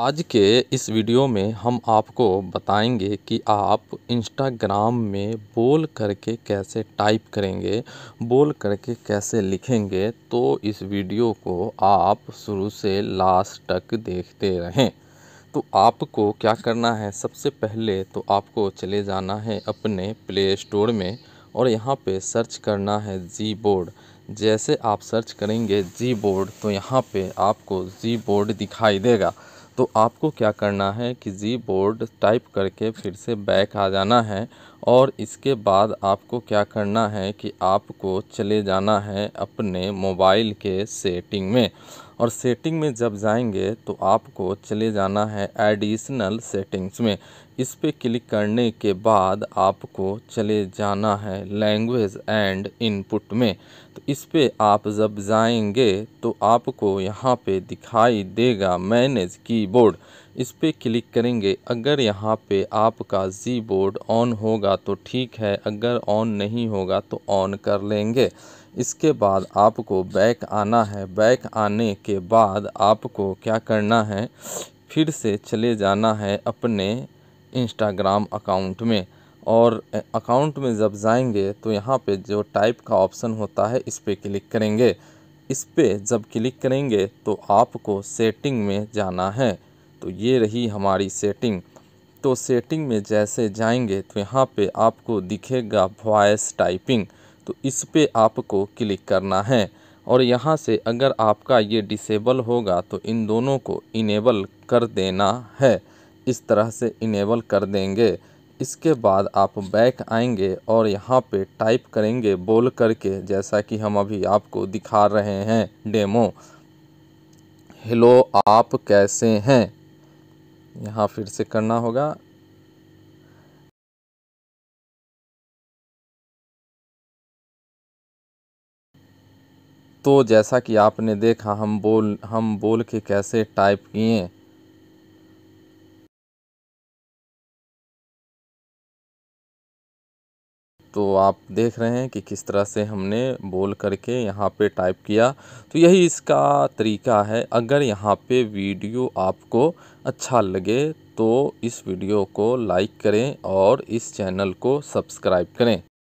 आज के इस वीडियो में हम आपको बताएंगे कि आप इंस्टाग्राम में बोल करके कैसे टाइप करेंगे बोल करके कैसे लिखेंगे तो इस वीडियो को आप शुरू से लास्ट तक देखते रहें तो आपको क्या करना है सबसे पहले तो आपको चले जाना है अपने प्ले स्टोर में और यहाँ पे सर्च करना है जी बोर्ड जैसे आप सर्च करेंगे जी बोर्ड तो यहाँ पे आपको जी बोर्ड दिखाई देगा तो आपको क्या करना है कि जी बोर्ड टाइप करके फिर से बैक आ जाना है और इसके बाद आपको क्या करना है कि आपको चले जाना है अपने मोबाइल के सेटिंग में और सेटिंग में जब जाएंगे तो आपको चले जाना है एडिशनल सेटिंग्स में इस पर क्लिक करने के बाद आपको चले जाना है लैंग्वेज एंड इनपुट में तो इस पर आप जब जाएंगे तो आपको यहाँ पे दिखाई देगा मैनेज कीबोर्ड इस पर क्लिक करेंगे अगर यहाँ पे आपका जी बोर्ड ऑन होगा तो ठीक है अगर ऑन नहीं होगा तो ऑन कर लेंगे इसके बाद आपको बैक आना है बैक आने के बाद आपको क्या करना है फिर से चले जाना है अपने इंस्टाग्राम अकाउंट में और अकाउंट में जब जाएंगे तो यहाँ पे जो टाइप का ऑप्शन होता है इस पर क्लिक करेंगे इस पर जब क्लिक करेंगे तो आपको सेटिंग में जाना है तो ये रही हमारी सेटिंग तो सेटिंग में जैसे जाएंगे तो यहाँ पे आपको दिखेगा वॉयस टाइपिंग तो इस पर आपको क्लिक करना है और यहाँ से अगर आपका ये डिसेबल होगा तो इन दोनों को इनेबल कर देना है इस तरह से इनेबल कर देंगे इसके बाद आप बैक आएंगे और यहाँ पे टाइप करेंगे बोल करके जैसा कि हम अभी आपको दिखा रहे हैं डेमो हेलो आप कैसे हैं यहाँ फिर से करना होगा तो जैसा कि आपने देखा हम बोल हम बोल के कैसे टाइप किए तो आप देख रहे हैं कि किस तरह से हमने बोल करके यहाँ पे टाइप किया तो यही इसका तरीका है अगर यहाँ पे वीडियो आपको अच्छा लगे तो इस वीडियो को लाइक करें और इस चैनल को सब्सक्राइब करें